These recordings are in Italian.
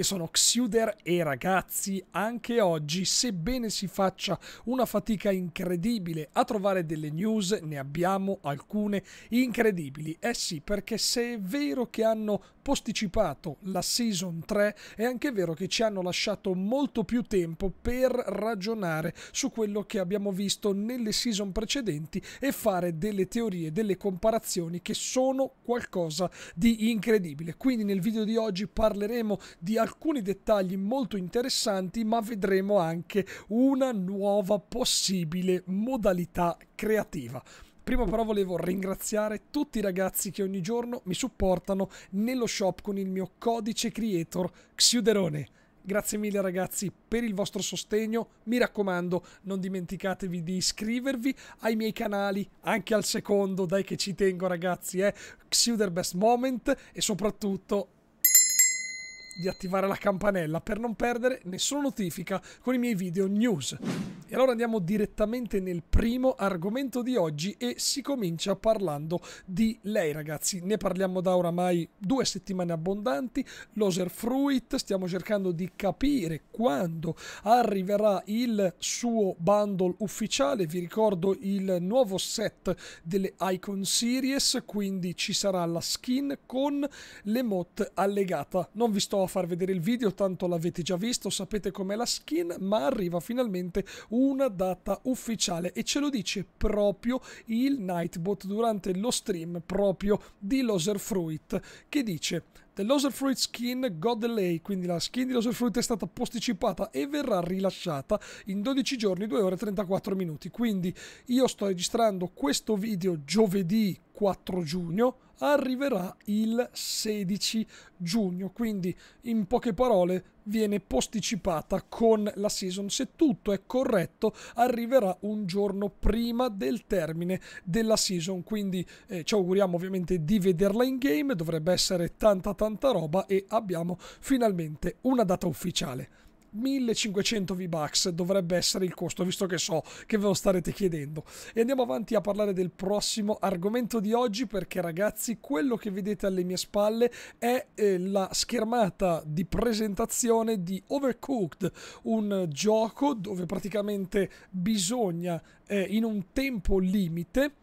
io sono Xuder e ragazzi, anche oggi, sebbene si faccia una fatica incredibile a trovare delle news, ne abbiamo alcune incredibili. Eh sì, perché se è vero che hanno posticipato la Season 3, è anche vero che ci hanno lasciato molto più tempo per ragionare su quello che abbiamo visto nelle season precedenti e fare delle teorie, delle comparazioni che sono qualcosa di incredibile. Quindi nel video di oggi parleremo di alcune alcuni dettagli molto interessanti, ma vedremo anche una nuova possibile modalità creativa. Prima però volevo ringraziare tutti i ragazzi che ogni giorno mi supportano nello shop con il mio codice creator Xiuderone. Grazie mille ragazzi per il vostro sostegno, mi raccomando non dimenticatevi di iscrivervi ai miei canali, anche al secondo, dai che ci tengo ragazzi, eh? Xuder Best Moment e soprattutto di attivare la campanella per non perdere nessuna notifica con i miei video news. E allora andiamo direttamente nel primo argomento di oggi e si comincia parlando di lei ragazzi. Ne parliamo da oramai due settimane abbondanti, Fruit, stiamo cercando di capire quando arriverà il suo bundle ufficiale. Vi ricordo il nuovo set delle Icon Series, quindi ci sarà la skin con l'emote allegata. Non vi sto a far vedere il video, tanto l'avete già visto, sapete com'è la skin, ma arriva finalmente un una data ufficiale e ce lo dice proprio il Nightbot durante lo stream proprio di Loserfruit che dice The Fruit Skin God Delay, quindi la skin di Fruit è stata posticipata e verrà rilasciata in 12 giorni, 2 ore e 34 minuti. Quindi io sto registrando questo video giovedì 4 giugno, arriverà il 16 giugno, quindi in poche parole viene posticipata con la season. Se tutto è corretto, arriverà un giorno prima del termine della season, quindi eh, ci auguriamo ovviamente di vederla in game, dovrebbe essere tanta tanta roba e abbiamo finalmente una data ufficiale. 1500 V-Bucks dovrebbe essere il costo, visto che so che ve lo starete chiedendo. E andiamo avanti a parlare del prossimo argomento di oggi, perché ragazzi, quello che vedete alle mie spalle è eh, la schermata di presentazione di Overcooked, un gioco dove praticamente bisogna eh, in un tempo limite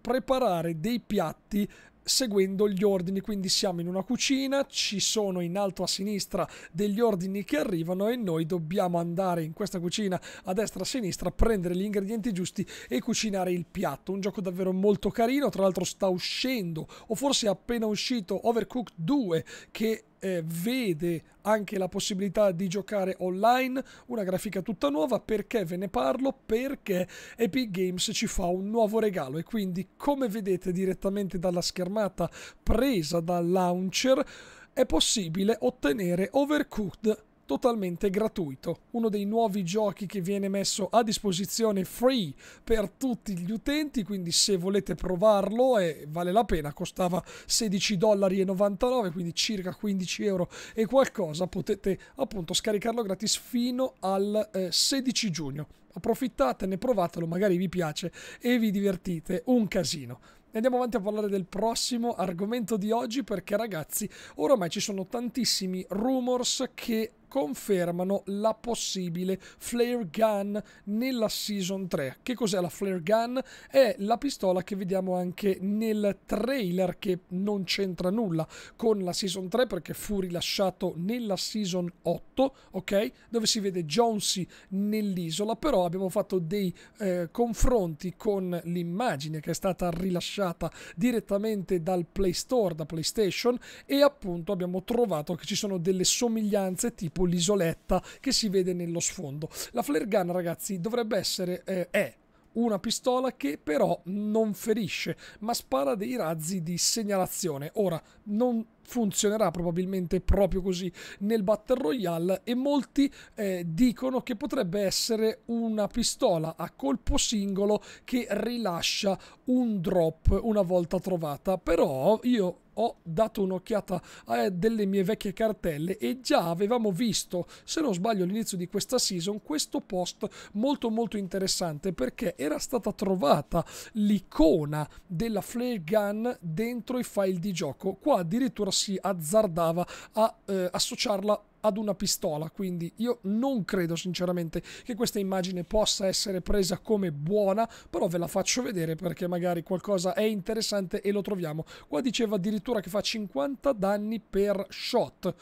preparare dei piatti seguendo gli ordini, quindi siamo in una cucina, ci sono in alto a sinistra degli ordini che arrivano e noi dobbiamo andare in questa cucina a destra a sinistra, prendere gli ingredienti giusti e cucinare il piatto. Un gioco davvero molto carino, tra l'altro sta uscendo o forse è appena uscito Overcooked 2 che eh, vede anche la possibilità di giocare online, una grafica tutta nuova, perché ve ne parlo? Perché Epic Games ci fa un nuovo regalo e quindi come vedete direttamente dalla schermata presa dal launcher è possibile ottenere Overcooked totalmente gratuito, uno dei nuovi giochi che viene messo a disposizione free per tutti gli utenti, quindi se volete provarlo e vale la pena, costava 16,99 quindi circa 15 euro e qualcosa, potete appunto scaricarlo gratis fino al eh, 16 giugno. Approfittatene, provatelo, magari vi piace e vi divertite un casino andiamo avanti a parlare del prossimo argomento di oggi perché ragazzi, oramai ci sono tantissimi rumors che confermano la possibile flare gun nella season 3. Che cos'è la flare gun? È la pistola che vediamo anche nel trailer che non c'entra nulla con la season 3 perché fu rilasciato nella season 8, ok? Dove si vede Jonesy nell'isola, però abbiamo fatto dei eh, confronti con l'immagine che è stata rilasciata direttamente dal Play Store, da PlayStation e appunto abbiamo trovato che ci sono delle somiglianze tipo tipo l'isoletta che si vede nello sfondo. La flare gun, ragazzi, dovrebbe essere... Eh, è una pistola che però non ferisce, ma spara dei razzi di segnalazione. Ora, non funzionerà probabilmente proprio così nel Battle Royale e molti eh, dicono che potrebbe essere una pistola a colpo singolo che rilascia un drop una volta trovata però io ho dato un'occhiata a eh, delle mie vecchie cartelle e già avevamo visto, se non sbaglio all'inizio di questa season, questo post molto molto interessante perché era stata trovata l'icona della flare gun dentro i file di gioco. Qua addirittura si azzardava a eh, associarla ad una pistola, quindi io non credo sinceramente che questa immagine possa essere presa come buona, però ve la faccio vedere perché magari qualcosa è interessante e lo troviamo. Qua diceva addirittura che fa 50 danni per shot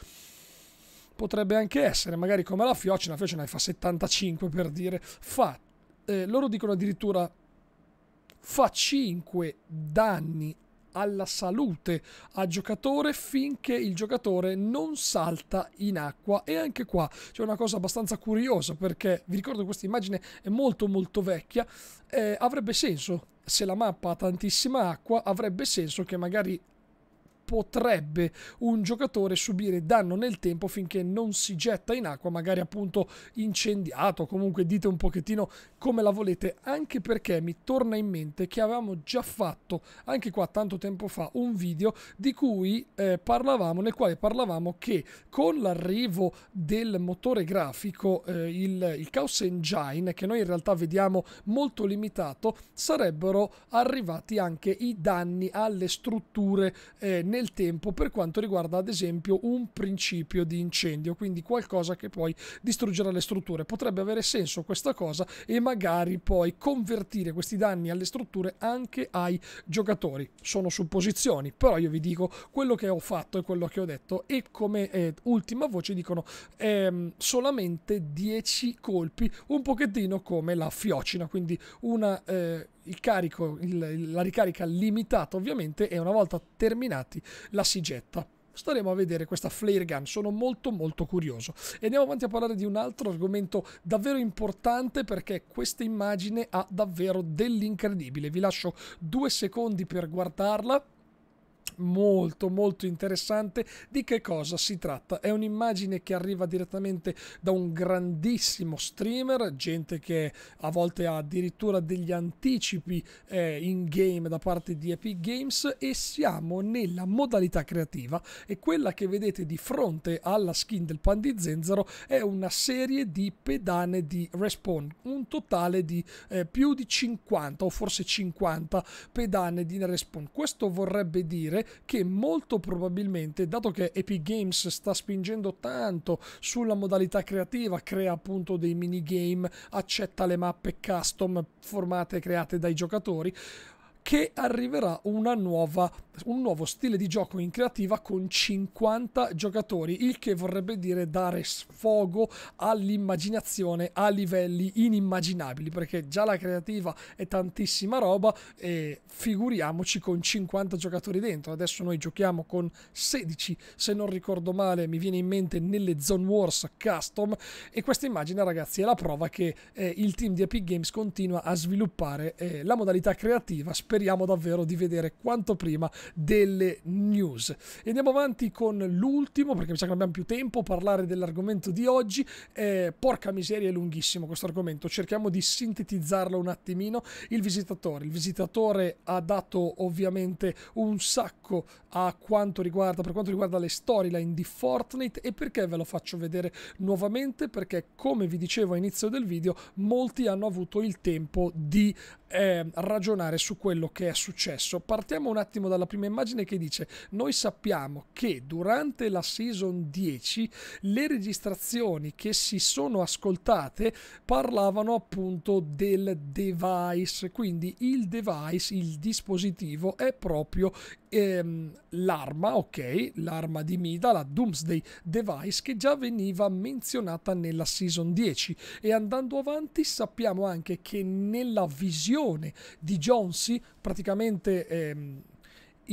potrebbe anche essere, magari come la Fiocina, la Fiocina fa 75 per dire, fa, eh, loro dicono addirittura fa 5 danni alla salute a giocatore finché il giocatore non salta in acqua e anche qua c'è una cosa abbastanza curiosa perché vi ricordo che questa immagine è molto molto vecchia eh, avrebbe senso se la mappa ha tantissima acqua avrebbe senso che magari potrebbe un giocatore subire danno nel tempo finché non si getta in acqua, magari appunto incendiato. Comunque dite un pochettino come la volete, anche perché mi torna in mente che avevamo già fatto, anche qua tanto tempo fa, un video di cui eh, parlavamo, nel quale parlavamo che con l'arrivo del motore grafico, eh, il, il Chaos Engine, che noi in realtà vediamo molto limitato, sarebbero arrivati anche i danni alle strutture eh, nel nel tempo per quanto riguarda ad esempio un principio di incendio, quindi qualcosa che poi distruggerà le strutture. Potrebbe avere senso questa cosa e magari poi convertire questi danni alle strutture anche ai giocatori. Sono supposizioni, però io vi dico quello che ho fatto e quello che ho detto e come eh, ultima voce dicono ehm, solamente 10 colpi, un pochettino come la fiocina, quindi una... Eh, il carico, il, la ricarica limitata ovviamente e una volta terminati la si getta staremo a vedere questa flare gun, sono molto molto curioso. E andiamo avanti a parlare di un altro argomento davvero importante perché questa immagine ha davvero dell'incredibile. Vi lascio due secondi per guardarla molto molto interessante di che cosa si tratta è un'immagine che arriva direttamente da un grandissimo streamer gente che a volte ha addirittura degli anticipi eh, in game da parte di Epic Games e siamo nella modalità creativa e quella che vedete di fronte alla skin del pan di zenzero è una serie di pedane di respawn un totale di eh, più di 50 o forse 50 pedane di respawn questo vorrebbe dire che molto probabilmente, dato che Epic Games sta spingendo tanto sulla modalità creativa, crea appunto dei minigame, accetta le mappe custom formate e create dai giocatori, che arriverà una nuova un nuovo stile di gioco in creativa con 50 giocatori, il che vorrebbe dire dare sfogo all'immaginazione a livelli inimmaginabili, perché già la creativa è tantissima roba e figuriamoci con 50 giocatori dentro. Adesso noi giochiamo con 16, se non ricordo male, mi viene in mente nelle Zone Wars Custom e questa immagine ragazzi è la prova che eh, il team di Epic Games continua a sviluppare eh, la modalità creativa. Speriamo davvero di vedere quanto prima delle news. E andiamo avanti con l'ultimo, perché mi sa che non abbiamo più tempo, parlare dell'argomento di oggi. Eh, porca miseria, è lunghissimo questo argomento, cerchiamo di sintetizzarlo un attimino. Il visitatore, il visitatore ha dato ovviamente un sacco a quanto riguarda, per quanto riguarda le storyline di Fortnite e perché ve lo faccio vedere nuovamente? Perché come vi dicevo all'inizio del video, molti hanno avuto il tempo di eh, ragionare su quello che è successo. Partiamo un attimo dalla prima immagine che dice noi sappiamo che durante la season 10 le registrazioni che si sono ascoltate parlavano appunto del device, quindi il device, il dispositivo è proprio ehm, l'arma, ok, l'arma di Mida, la Doomsday Device che già veniva menzionata nella season 10 e andando avanti sappiamo anche che nella visione di Jonesy praticamente ehm,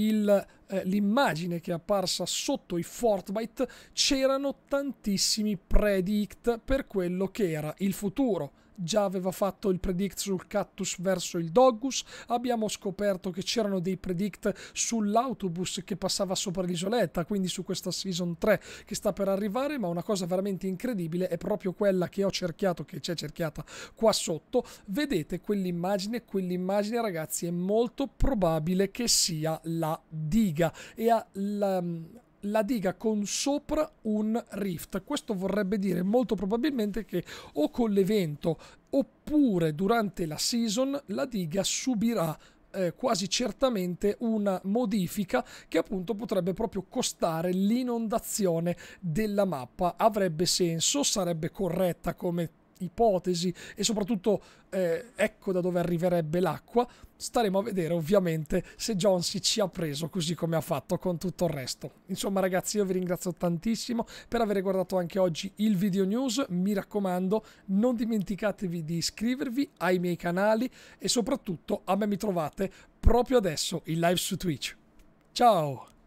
il eh, l'immagine che è apparsa sotto i Fortnite c'erano tantissimi predict per quello che era il futuro già aveva fatto il predict sul cactus verso il doggus, abbiamo scoperto che c'erano dei predict sull'autobus che passava sopra l'isoletta, quindi su questa season 3 che sta per arrivare, ma una cosa veramente incredibile è proprio quella che ho cerchiato, che c'è cerchiata qua sotto, vedete quell'immagine, quell'immagine ragazzi è molto probabile che sia la diga diga e ha la, la diga con sopra un rift. Questo vorrebbe dire molto probabilmente che o con l'evento oppure durante la season la diga subirà eh, quasi certamente una modifica che appunto potrebbe proprio costare l'inondazione della mappa. Avrebbe senso, sarebbe corretta come ipotesi e soprattutto eh, ecco da dove arriverebbe l'acqua. Staremo a vedere ovviamente se Jonesy ci ha preso così come ha fatto con tutto il resto. Insomma ragazzi io vi ringrazio tantissimo per aver guardato anche oggi il video news, mi raccomando non dimenticatevi di iscrivervi ai miei canali e soprattutto a me mi trovate proprio adesso in live su Twitch. Ciao!